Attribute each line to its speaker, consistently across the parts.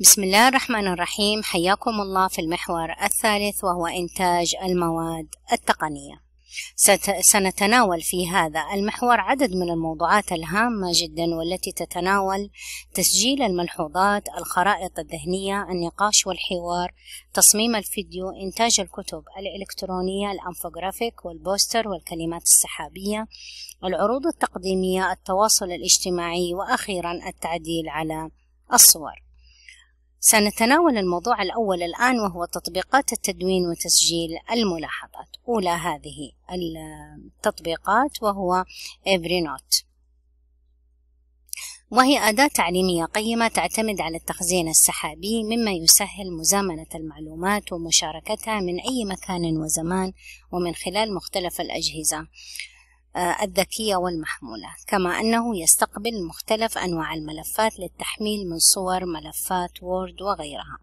Speaker 1: بسم الله الرحمن الرحيم حياكم الله في المحور الثالث وهو إنتاج المواد التقنية سنتناول في هذا المحور عدد من الموضوعات الهامة جدا والتي تتناول تسجيل الملحوظات الخرائط الذهنية النقاش والحوار تصميم الفيديو إنتاج الكتب الإلكترونية الأنفوغرافيك والبوستر والكلمات السحابية العروض التقديمية التواصل الاجتماعي وأخيرا التعديل على الصور سنتناول الموضوع الأول الآن وهو تطبيقات التدوين وتسجيل الملاحظات أولى هذه التطبيقات وهو إبرينوت وهي أداة تعليمية قيمة تعتمد على التخزين السحابي مما يسهل مزامنة المعلومات ومشاركتها من أي مكان وزمان ومن خلال مختلف الأجهزة آه، الذكية والمحمولة كما أنه يستقبل مختلف أنواع الملفات للتحميل من صور ملفات وورد وغيرها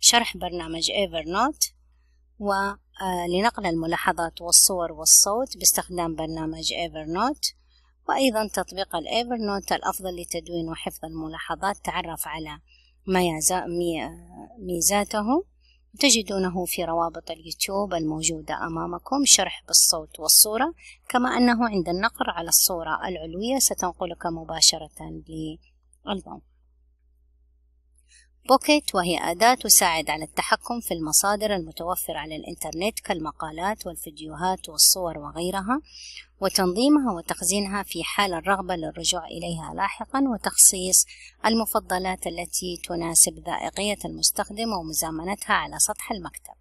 Speaker 1: شرح برنامج ايفرنوت ولنقل آه، الملاحظات والصور والصوت باستخدام برنامج ايفرنوت وأيضا تطبيق الايفرنوت الأفضل لتدوين وحفظ الملاحظات تعرف على ميزاته تجدونه في روابط اليوتيوب الموجودة أمامكم شرح بالصوت والصورة كما أنه عند النقر على الصورة العلوية ستنقلك مباشرة للبوم بوكيت وهي أداة تساعد على التحكم في المصادر المتوفرة على الإنترنت كالمقالات والفيديوهات والصور وغيرها وتنظيمها وتخزينها في حال الرغبة للرجوع إليها لاحقا وتخصيص المفضلات التي تناسب ذائقية المستخدم ومزامنتها على سطح المكتب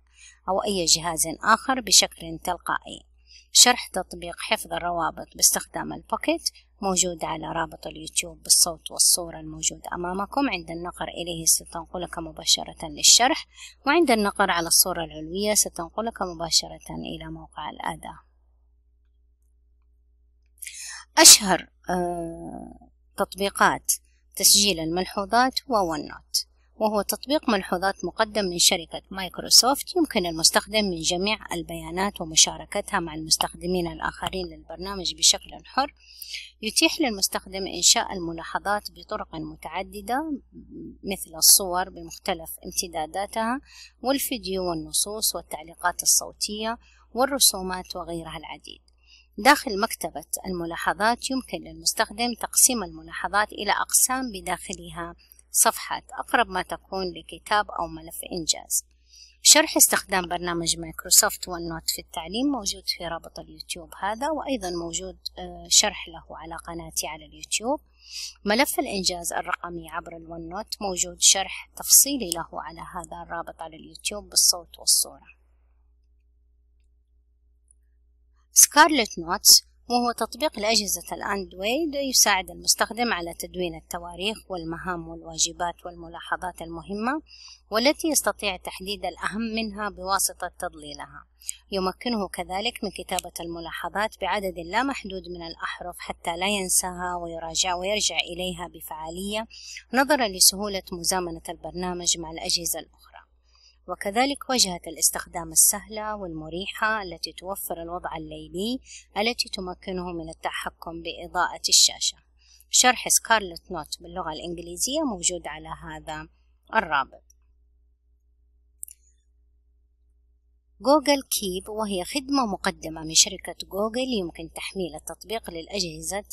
Speaker 1: أو أي جهاز آخر بشكل تلقائي شرح تطبيق حفظ الروابط باستخدام البوكيت موجود على رابط اليوتيوب بالصوت والصورة الموجود أمامكم عند النقر إليه ستنقلك مباشرة للشرح وعند النقر على الصورة العلوية ستنقلك مباشرة إلى موقع الأداة أشهر آه، تطبيقات تسجيل الملحوظات هو ون نوت وهو تطبيق ملحوظات مقدم من شركة مايكروسوفت يمكن المستخدم من جميع البيانات ومشاركتها مع المستخدمين الآخرين للبرنامج بشكل حر يتيح للمستخدم إنشاء الملاحظات بطرق متعددة مثل الصور بمختلف امتداداتها والفيديو والنصوص والتعليقات الصوتية والرسومات وغيرها العديد داخل مكتبة الملاحظات يمكن للمستخدم تقسيم الملاحظات إلى أقسام بداخلها صفحات أقرب ما تكون لكتاب أو ملف إنجاز شرح استخدام برنامج مايكروسوفت ونوت في التعليم موجود في رابط اليوتيوب هذا وأيضا موجود آه، شرح له على قناتي على اليوتيوب ملف الإنجاز الرقمي عبر الون نوت موجود شرح تفصيلي له على هذا الرابط على اليوتيوب بالصوت والصورة سكارلت نوتس وهو تطبيق الأجهزة الأندرويد يساعد المستخدم على تدوين التواريخ والمهام والواجبات والملاحظات المهمة والتي يستطيع تحديد الأهم منها بواسطة تضليلها يمكنه كذلك من كتابة الملاحظات بعدد لا محدود من الأحرف حتى لا ينساها ويراجع ويرجع إليها بفعالية نظرا لسهولة مزامنة البرنامج مع الأجهزة الأخرى وكذلك وجهة الاستخدام السهلة والمريحة التي توفر الوضع الليلي التي تمكنه من التحكم بإضاءة الشاشة شرح سكارلت نوت باللغة الإنجليزية موجود على هذا الرابط جوجل كيب وهي خدمة مقدمة من شركة جوجل يمكن تحميل التطبيق للأجهزة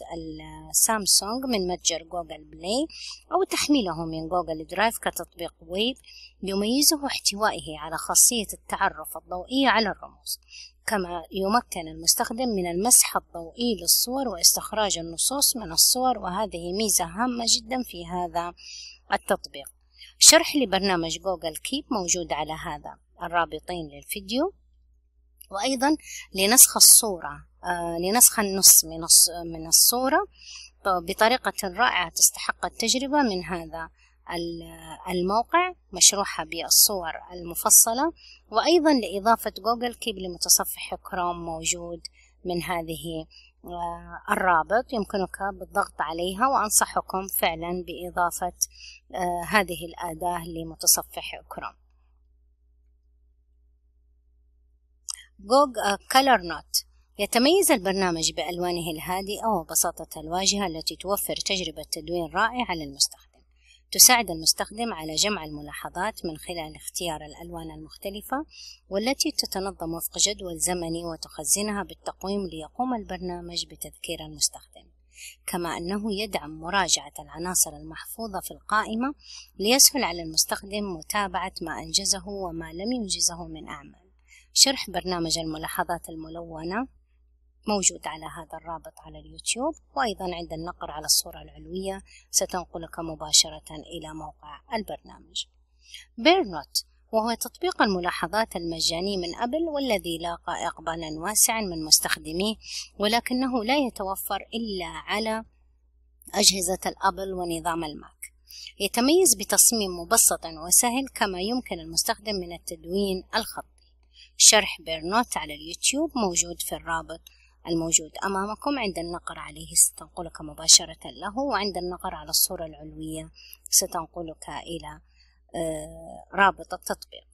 Speaker 1: السامسونج من متجر جوجل بلاي أو تحميله من جوجل درايف كتطبيق ويب يميزه احتوائه على خاصية التعرف الضوئي على الرموز كما يمكن المستخدم من المسح الضوئي للصور واستخراج النصوص من الصور وهذه ميزة هامة جدا في هذا التطبيق شرح لبرنامج جوجل كيب موجود على هذا الرابطين للفيديو وأيضا لنسخ الصورة آه لنسخ النص من من الصورة بطريقة رائعة تستحق التجربة من هذا الموقع مشروحة بالصور المفصلة وأيضا لإضافة جوجل كيب لمتصفح كروم موجود من هذه آه، الرابط يمكنك بالضغط عليها وأنصحكم فعلا بإضافة آه، هذه الأداة لمتصفح كروم جوج كلر آه، نوت يتميز البرنامج بألوانه الهادئة وبساطة الواجهة التي توفر تجربة تدوين رائعة للمستخدم تساعد المستخدم على جمع الملاحظات من خلال اختيار الألوان المختلفة والتي تتنظم وفق جدول زمني وتخزنها بالتقويم ليقوم البرنامج بتذكير المستخدم كما أنه يدعم مراجعة العناصر المحفوظة في القائمة ليسهل على المستخدم متابعة ما أنجزه وما لم ينجزه من أعمال شرح برنامج الملاحظات الملونة موجود على هذا الرابط على اليوتيوب وأيضا عند النقر على الصورة العلوية ستنقلك مباشرة إلى موقع البرنامج بيرنوت وهو تطبيق الملاحظات المجاني من أبل والذي لاقى إقبالا واسعا من مستخدميه ولكنه لا يتوفر إلا على أجهزة الأبل ونظام الماك يتميز بتصميم مبسط وسهل كما يمكن المستخدم من التدوين الخطي شرح بيرنوت على اليوتيوب موجود في الرابط الموجود أمامكم عند النقر عليه ستنقلك مباشرة له وعند النقر على الصورة العلوية ستنقلك إلى آه، رابط التطبيق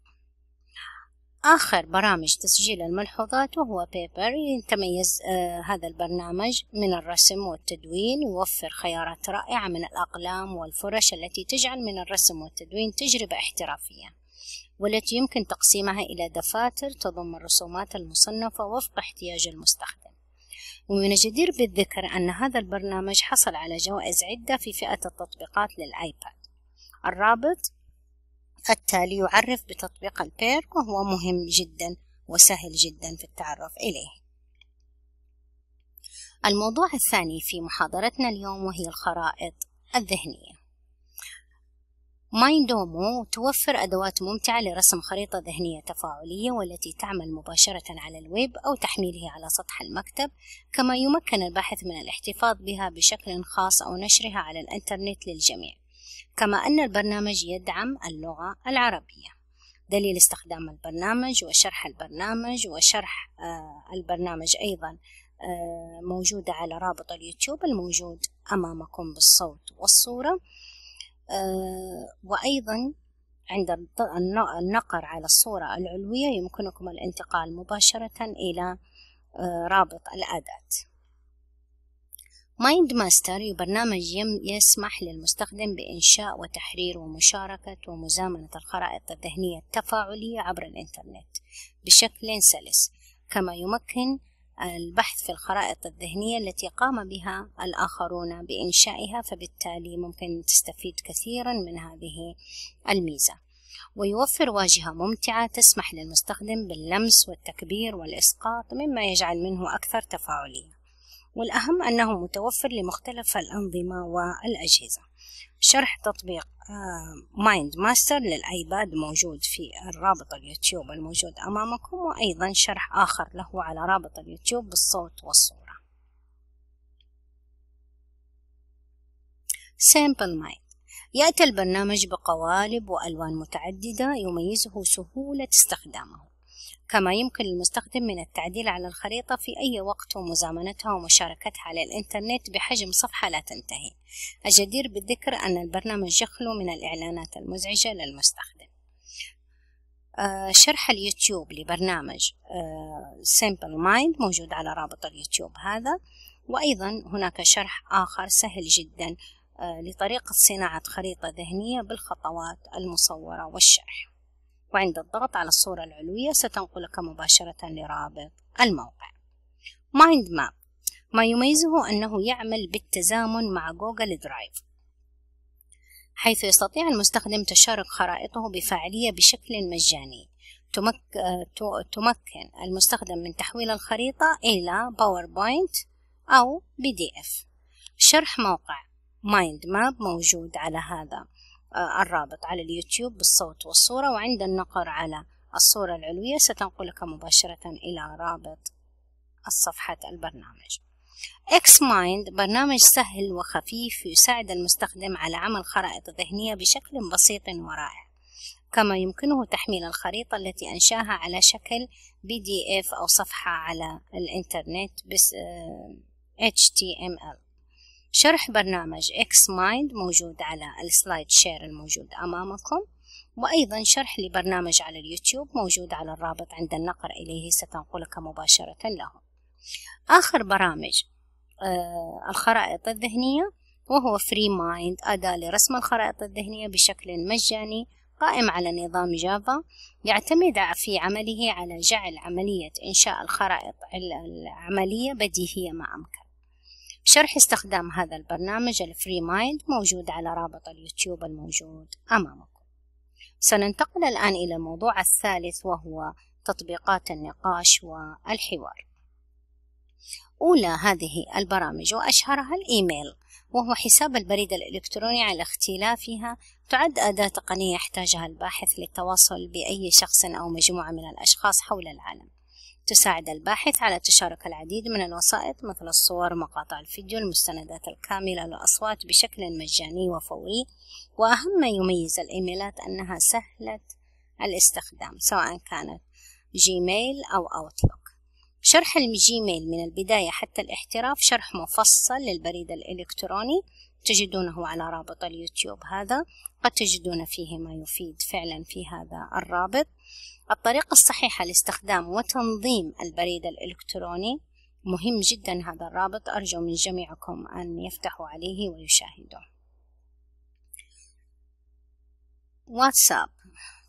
Speaker 1: آخر برامج تسجيل الملحوظات وهو بيبر يتميز آه، هذا البرنامج من الرسم والتدوين يوفر خيارات رائعة من الأقلام والفرش التي تجعل من الرسم والتدوين تجربة احترافية والتي يمكن تقسيمها إلى دفاتر تضم الرسومات المصنفة وفق احتياج المستخدم ومن الجدير بالذكر أن هذا البرنامج حصل على جوائز عدة في فئة التطبيقات للآيباد الرابط التالي يعرف بتطبيق البير وهو مهم جدا وسهل جدا في التعرف إليه الموضوع الثاني في محاضرتنا اليوم وهي الخرائط الذهنيه مايندومو توفر أدوات ممتعة لرسم خريطة ذهنية تفاعلية والتي تعمل مباشرة على الويب أو تحميله على سطح المكتب كما يمكن الباحث من الاحتفاظ بها بشكل خاص أو نشرها على الإنترنت للجميع كما أن البرنامج يدعم اللغة العربية دليل استخدام البرنامج وشرح البرنامج وشرح آه، البرنامج أيضا آه، موجودة على رابط اليوتيوب الموجود أمامكم بالصوت والصورة آه، وأيضا عند النقر على الصورة العلوية يمكنكم الانتقال مباشرة إلى آه، رابط الأداة مايند ماستر برنامج يسمح للمستخدم بإنشاء وتحرير ومشاركة ومزامنة الخرائط الذهنية التفاعلية عبر الإنترنت بشكل سلس كما يمكن البحث في الخرائط الذهنية التي قام بها الآخرون بإنشائها فبالتالي ممكن تستفيد كثيرا من هذه الميزة ويوفر واجهة ممتعة تسمح للمستخدم باللمس والتكبير والإسقاط مما يجعل منه أكثر تفاعلية والأهم أنه متوفر لمختلف الأنظمة والأجهزة شرح تطبيق مايند آه، ماستر للآيباد موجود في الرابط اليوتيوب الموجود أمامكم وأيضا شرح آخر له على رابط اليوتيوب بالصوت والصورة سامبل مايند يأتي البرنامج بقوالب وألوان متعددة يميزه سهولة استخدامه كما يمكن للمستخدم من التعديل على الخريطة في أي وقت ومزامنتها ومشاركتها على الإنترنت بحجم صفحة لا تنتهي الجدير بالذكر أن البرنامج يخلو من الإعلانات المزعجة للمستخدم آه، شرح اليوتيوب لبرنامج آه سيمبل مايند موجود على رابط اليوتيوب هذا وأيضا هناك شرح آخر سهل جدا آه، لطريقة صناعة خريطة ذهنية بالخطوات المصورة والشرح وعند الضغط على الصورة العلوية ستنقلك مباشرة لرابط الموقع مايند ماب ما يميزه أنه يعمل بالتزامن مع جوجل درايف حيث يستطيع المستخدم تشارك خرائطه بفاعلية بشكل مجاني تمكن المستخدم من تحويل الخريطة إلى باوربوينت أو بي دي إف شرح موقع مايند ماب موجود على هذا آه، الرابط على اليوتيوب بالصوت والصورة وعند النقر على الصورة العلوية ستنقلك مباشرة إلى رابط صفحة البرنامج اكس مايند برنامج سهل وخفيف يساعد المستخدم على عمل خرائط ذهنية بشكل بسيط ورائع كما يمكنه تحميل الخريطة التي أنشاها على شكل بي دي اف أو صفحة على الإنترنت بس آه، HTML شرح برنامج إكس مايند موجود على السلايد شير الموجود أمامكم وأيضا شرح لبرنامج على اليوتيوب موجود على الرابط عند النقر إليه ستنقلك مباشرة له آخر برامج آه الخرائط الذهنية وهو فري مايند أداة لرسم الخرائط الذهنية بشكل مجاني قائم على نظام جافا يعتمد في عمله على جعل عملية إنشاء الخرائط العملية بديهية ما أمكن شرح استخدام هذا البرنامج الفري مايند موجود على رابط اليوتيوب الموجود أمامكم سننتقل الآن إلى الموضوع الثالث وهو تطبيقات النقاش والحوار أولى هذه البرامج وأشهرها الإيميل وهو حساب البريد الإلكتروني على اختلافها تعد أداة تقنية يحتاجها الباحث للتواصل بأي شخص أو مجموعة من الأشخاص حول العالم تساعد الباحث على تشارك العديد من الوسائط مثل الصور مقاطع الفيديو المستندات الكاملة الأصوات بشكل مجاني وفوري وأهم ما يميز الإيميلات أنها سهلة الاستخدام سواء كانت جيميل أو أوتلوك شرح الجيميل من البداية حتى الاحتراف شرح مفصل للبريد الإلكتروني تجدونه على رابط اليوتيوب هذا قد تجدون فيه ما يفيد فعلا في هذا الرابط الطريقة الصحيحة لاستخدام وتنظيم البريد الإلكتروني مهم جدا هذا الرابط أرجو من جميعكم أن يفتحوا عليه ويشاهدوا واتساب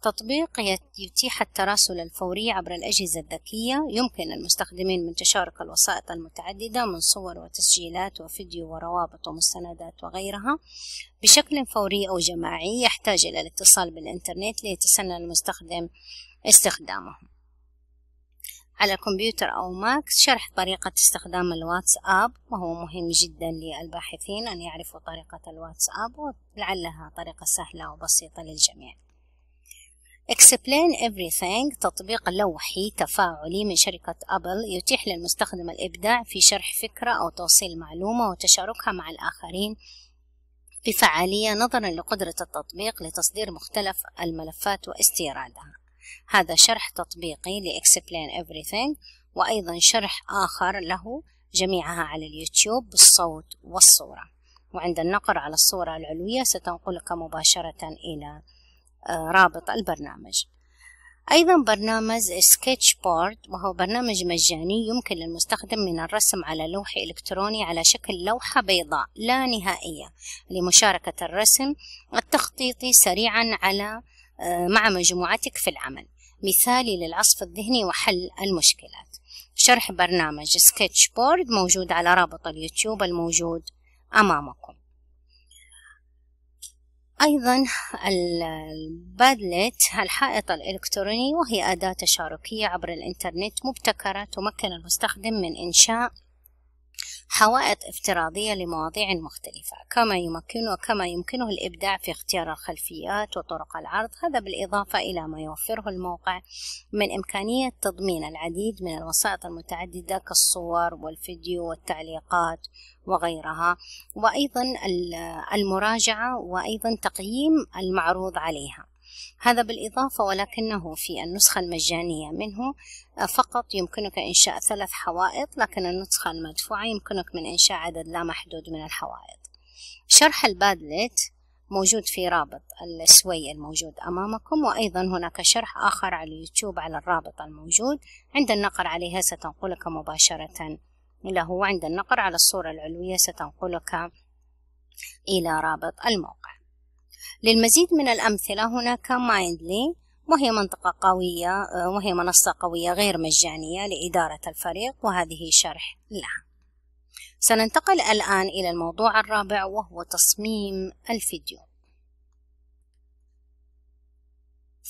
Speaker 1: تطبيق يتيح التراسل الفوري عبر الأجهزة الذكية يمكن المستخدمين من تشارك الوسائط المتعددة من صور وتسجيلات وفيديو وروابط ومستندات وغيرها بشكل فوري أو جماعي يحتاج إلى الاتصال بالإنترنت ليتسنى المستخدم استخدامهم على كمبيوتر أو ماك شرح طريقة استخدام الواتساب وهو مهم جدا للباحثين أن يعرفوا طريقة الواتساب ولعلها طريقة سهلة وبسيطة للجميع Explain Everything تطبيق لوحي تفاعلي من شركة أبل يتيح للمستخدم الإبداع في شرح فكرة أو توصيل معلومة وتشاركها مع الآخرين بفعالية نظرا لقدرة التطبيق لتصدير مختلف الملفات واستيرادها هذا شرح تطبيقي لإكسبلين Explain Everything وأيضا شرح آخر له جميعها على اليوتيوب بالصوت والصورة وعند النقر على الصورة العلوية ستنقلك مباشرة إلى آه، رابط البرنامج أيضا برنامج سكتش بورد وهو برنامج مجاني يمكن للمستخدم من الرسم على لوح إلكتروني على شكل لوحة بيضاء لا نهائية لمشاركة الرسم التخطيطي سريعا على آه، مع مجموعتك في العمل مثالي للعصف الذهني وحل المشكلات شرح برنامج سكتش بورد موجود على رابط اليوتيوب الموجود أمامكم أيضا البادلت الحائط الإلكتروني وهي أداة تشاركية عبر الإنترنت مبتكرة تمكن المستخدم من إنشاء حوائط افتراضية لمواضيع مختلفة كما يمكنه كما يمكنه الإبداع في اختيار الخلفيات وطرق العرض هذا بالإضافة إلى ما يوفره الموقع من إمكانية تضمين العديد من الوسائط المتعددة كالصور والفيديو والتعليقات وغيرها وأيضا المراجعة وأيضا تقييم المعروض عليها هذا بالإضافة ولكنه في النسخة المجانية منه آه، فقط يمكنك إنشاء ثلاث حوائط لكن النسخة المدفوعة يمكنك من إنشاء عدد لا محدود من الحوائط شرح البادلت موجود في رابط السوي الموجود أمامكم وأيضا هناك شرح آخر على اليوتيوب على الرابط الموجود عند النقر عليها ستنقلك مباشرة له عند النقر على الصورة العلوية ستنقلك إلى رابط الموقع للمزيد من الأمثلة هناك مايندلي وهي منطقة قوية آه، وهي منصة قوية غير مجانية لإدارة الفريق وهذه شرح لها سننتقل الآن إلى الموضوع الرابع وهو تصميم الفيديو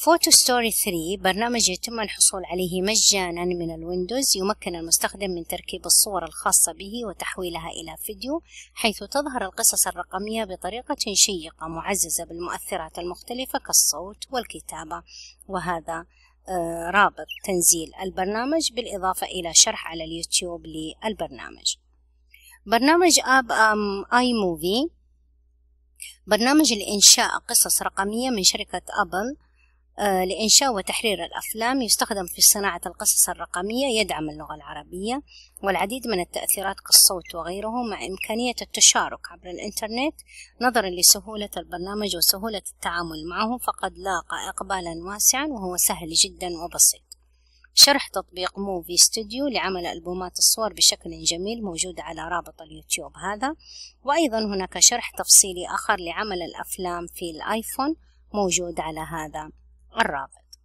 Speaker 1: فوتو ستوري 3 برنامج يتم الحصول عليه مجانا من الويندوز يمكن المستخدم من تركيب الصور الخاصة به وتحويلها إلى فيديو حيث تظهر القصص الرقمية بطريقة شيقة معززة بالمؤثرات المختلفة كالصوت والكتابة وهذا آه، رابط تنزيل البرنامج بالإضافة إلى شرح على اليوتيوب للبرنامج برنامج آب أم آي موفي برنامج لإنشاء قصص رقمية من شركة أبل آه، لإنشاء وتحرير الأفلام يستخدم في صناعة القصص الرقمية يدعم اللغة العربية والعديد من التأثيرات كالصوت وغيره مع إمكانية التشارك عبر الإنترنت نظرا لسهولة البرنامج وسهولة التعامل معه فقد لاقى إقبالا واسعا وهو سهل جدا وبسيط شرح تطبيق موفي ستوديو لعمل ألبومات الصور بشكل جميل موجود على رابط اليوتيوب هذا وأيضا هناك شرح تفصيلي آخر لعمل الأفلام في الآيفون موجود على هذا الرابط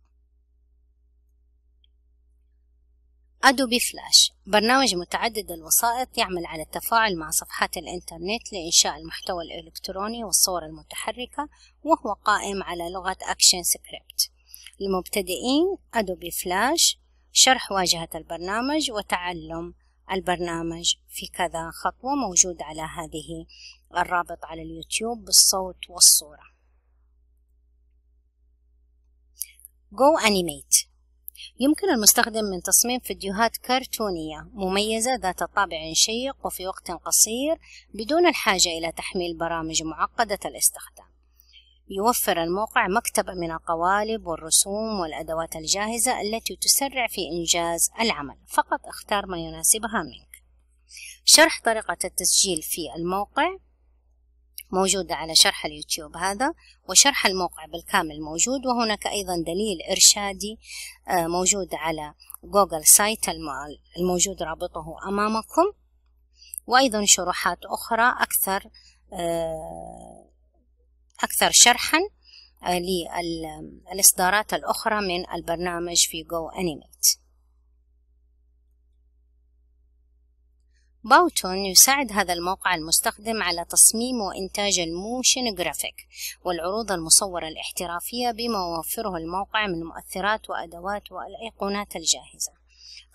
Speaker 1: أدوبي فلاش برنامج متعدد الوسائط يعمل على التفاعل مع صفحات الإنترنت لإنشاء المحتوى الإلكتروني والصور المتحركة وهو قائم على لغة أكشن سكريبت للمبتدئين أدوبي فلاش شرح واجهة البرنامج وتعلم البرنامج في كذا خطوة موجود على هذه الرابط على اليوتيوب بالصوت والصورة Go Animate يمكن المستخدم من تصميم فيديوهات كرتونية مميزة ذات طابع شيق وفي وقت قصير بدون الحاجة إلى تحميل برامج معقدة الاستخدام يوفر الموقع مكتبة من القوالب والرسوم والأدوات الجاهزة التي تسرع في إنجاز العمل فقط اختار ما يناسبها منك شرح طريقة التسجيل في الموقع موجودة على شرح اليوتيوب هذا وشرح الموقع بالكامل موجود وهناك أيضا دليل إرشادي آه، موجود على جوجل سايت الموجود رابطه أمامكم وأيضا شروحات أخرى أكثر آه، أكثر شرحا آه، للإصدارات الأخرى من البرنامج في جو أنيميت باوتون يساعد هذا الموقع المستخدم على تصميم وإنتاج الموشن جرافيك والعروض المصورة الاحترافية بما يوفره الموقع من مؤثرات وأدوات والأيقونات الجاهزة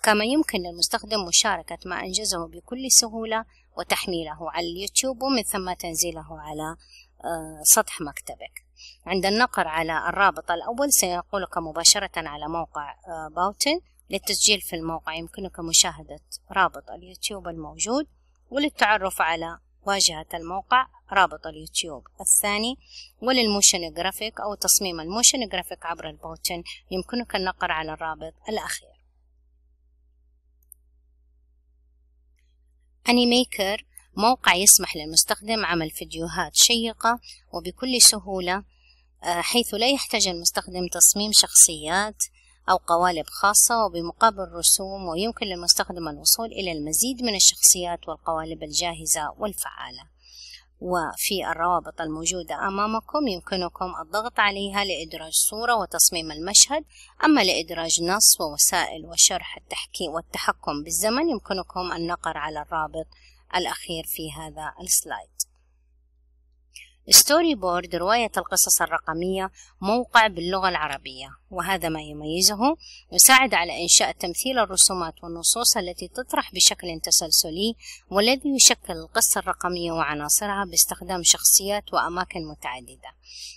Speaker 1: كما يمكن للمستخدم مشاركة ما أنجزه بكل سهولة وتحميله على اليوتيوب ومن ثم تنزيله على آه، سطح مكتبك عند النقر على الرابط الأول سينقلك مباشرة على موقع آه، باوتن للتسجيل في الموقع يمكنك مشاهدة رابط اليوتيوب الموجود وللتعرف على واجهة الموقع رابط اليوتيوب الثاني وللموشن جرافيك أو تصميم الموشن جرافيك عبر البوتن يمكنك النقر على الرابط الأخير أنيميكر موقع يسمح للمستخدم عمل فيديوهات شيقة وبكل سهولة آه، حيث لا يحتاج المستخدم تصميم شخصيات أو قوالب خاصة وبمقابل رسوم ويمكن للمستخدم الوصول إلى المزيد من الشخصيات والقوالب الجاهزة والفعالة وفي الروابط الموجودة أمامكم يمكنكم الضغط عليها لإدراج صورة وتصميم المشهد أما لإدراج نص ووسائل وشرح التحكيم والتحكم بالزمن يمكنكم النقر على الرابط الأخير في هذا السلايد ستوري بورد رواية القصص الرقمية موقع باللغة العربية وهذا ما يميزه يساعد على إنشاء تمثيل الرسومات والنصوص التي تطرح بشكل تسلسلي والذي يشكل القصة الرقمية وعناصرها باستخدام شخصيات وأماكن متعددة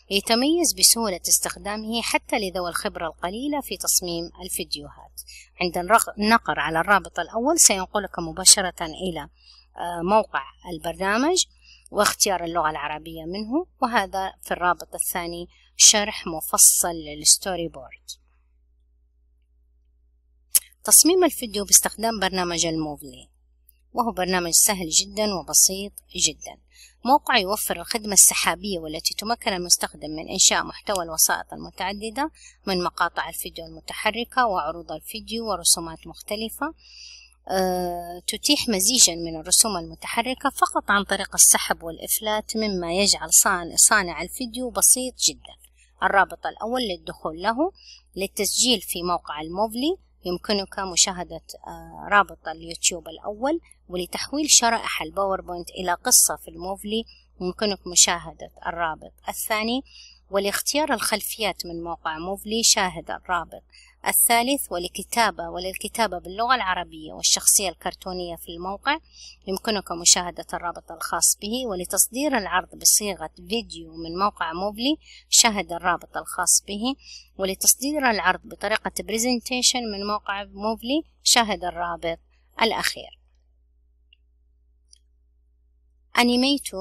Speaker 1: يتميز بسهولة استخدامه حتى لذوي الخبرة القليلة في تصميم الفيديوهات عند النقر على الرابط الأول سينقلك مباشرة إلى آه، موقع البرنامج واختيار اللغة العربية منه وهذا في الرابط الثاني شرح مفصل للستوري بورد تصميم الفيديو باستخدام برنامج الموفلي وهو برنامج سهل جدا وبسيط جدا موقع يوفر الخدمة السحابية والتي تمكن المستخدم من إنشاء محتوى الوسائط المتعددة من مقاطع الفيديو المتحركة وعروض الفيديو ورسومات مختلفة آه، تتيح مزيجا من الرسوم المتحركة فقط عن طريق السحب والإفلات مما يجعل صانع الفيديو بسيط جدا الرابط الأول للدخول له للتسجيل في موقع الموفلي يمكنك مشاهدة آه، رابط اليوتيوب الأول ولتحويل شرائح الباوربوينت إلى قصة في الموفلي يمكنك مشاهدة الرابط الثاني ولاختيار الخلفيات من موقع موفلي شاهد الرابط الثالث ولكتابة وللكتابة باللغة العربية والشخصية الكرتونية في الموقع يمكنك مشاهدة الرابط الخاص به ولتصدير العرض بصيغة فيديو من موقع موبلي شاهد الرابط الخاص به ولتصدير العرض بطريقة بريزنتيشن من موقع موبلي شاهد الرابط الأخير أنيميتو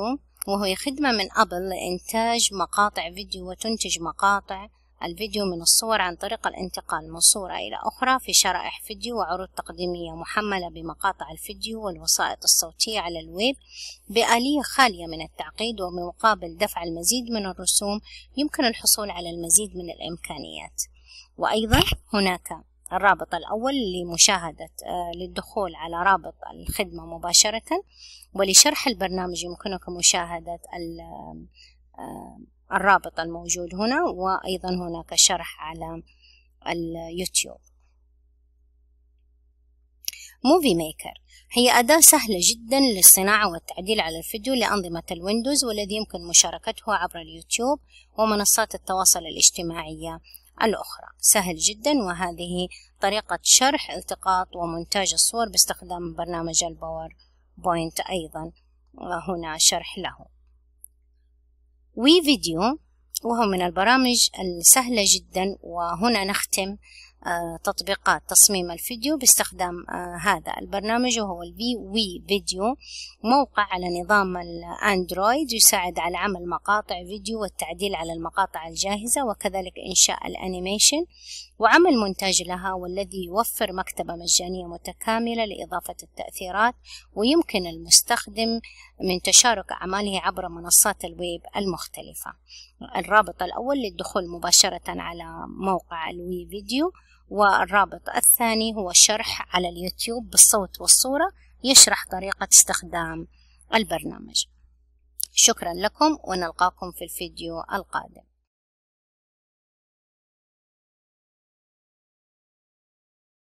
Speaker 1: وهي خدمة من أبل لإنتاج مقاطع فيديو وتنتج مقاطع الفيديو من الصور عن طريق الانتقال من صورة إلى أخرى في شرائح فيديو وعروض تقديمية محملة بمقاطع الفيديو والوسائط الصوتية على الويب بآلية خالية من التعقيد ومقابل دفع المزيد من الرسوم يمكن الحصول على المزيد من الإمكانيات وأيضا هناك الرابط الأول لمشاهدة آه، للدخول على رابط الخدمة مباشرة ولشرح البرنامج يمكنك مشاهدة آه، آه، الرابط الموجود هنا وأيضا هناك شرح على اليوتيوب موفي ميكر هي أداة سهلة جدا للصناعة والتعديل على الفيديو لأنظمة الويندوز والذي يمكن مشاركته عبر اليوتيوب ومنصات التواصل الاجتماعية الأخرى سهل جدا وهذه طريقة شرح التقاط ومونتاج الصور باستخدام برنامج الباور بوينت أيضا وهنا شرح له وي فيديو وهو من البرامج السهلة جدا وهنا نختم آه، تطبيقات تصميم الفيديو باستخدام آه، هذا البرنامج وهو الفي وي فيديو موقع على نظام الاندرويد يساعد على عمل مقاطع فيديو والتعديل على المقاطع الجاهزة وكذلك إنشاء الأنيميشن وعمل مونتاج لها والذي يوفر مكتبة مجانية متكاملة لإضافة التأثيرات ويمكن المستخدم من تشارك أعماله عبر منصات الويب المختلفة الرابط الأول للدخول مباشرة على موقع الوي فيديو والرابط الثاني هو شرح على اليوتيوب بالصوت والصورة يشرح طريقة استخدام البرنامج شكرا لكم ونلقاكم في الفيديو القادم